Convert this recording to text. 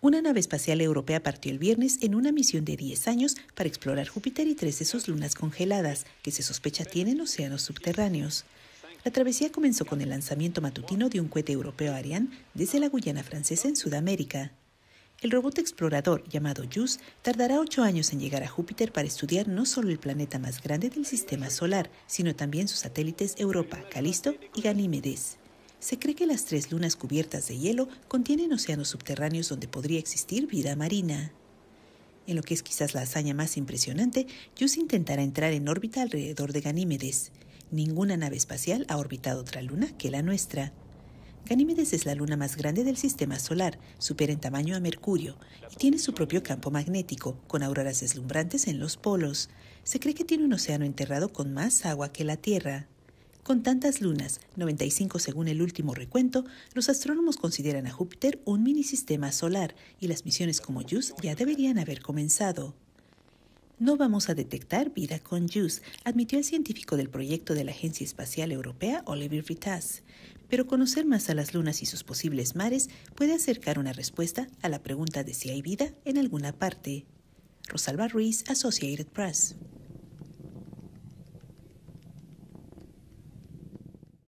Una nave espacial europea partió el viernes en una misión de 10 años para explorar Júpiter y tres de sus lunas congeladas, que se sospecha tienen océanos subterráneos. La travesía comenzó con el lanzamiento matutino de un cohete europeo Ariane desde la Guyana francesa en Sudamérica. El robot explorador llamado JUS, tardará ocho años en llegar a Júpiter para estudiar no solo el planeta más grande del sistema solar, sino también sus satélites Europa, Calisto y Ganímedes. Se cree que las tres lunas cubiertas de hielo contienen océanos subterráneos donde podría existir vida marina. En lo que es quizás la hazaña más impresionante, JUICE intentará entrar en órbita alrededor de Ganímedes. Ninguna nave espacial ha orbitado otra luna que la nuestra. Ganímedes es la luna más grande del sistema solar, supera en tamaño a Mercurio y tiene su propio campo magnético, con auroras deslumbrantes en los polos. Se cree que tiene un océano enterrado con más agua que la Tierra. Con tantas lunas, 95 según el último recuento, los astrónomos consideran a Júpiter un mini sistema solar y las misiones como JUICE ya deberían haber comenzado. No vamos a detectar vida con JUICE, admitió el científico del proyecto de la Agencia Espacial Europea, Olivier Vitas. Pero conocer más a las lunas y sus posibles mares puede acercar una respuesta a la pregunta de si hay vida en alguna parte. Rosalba Ruiz, Associated Press.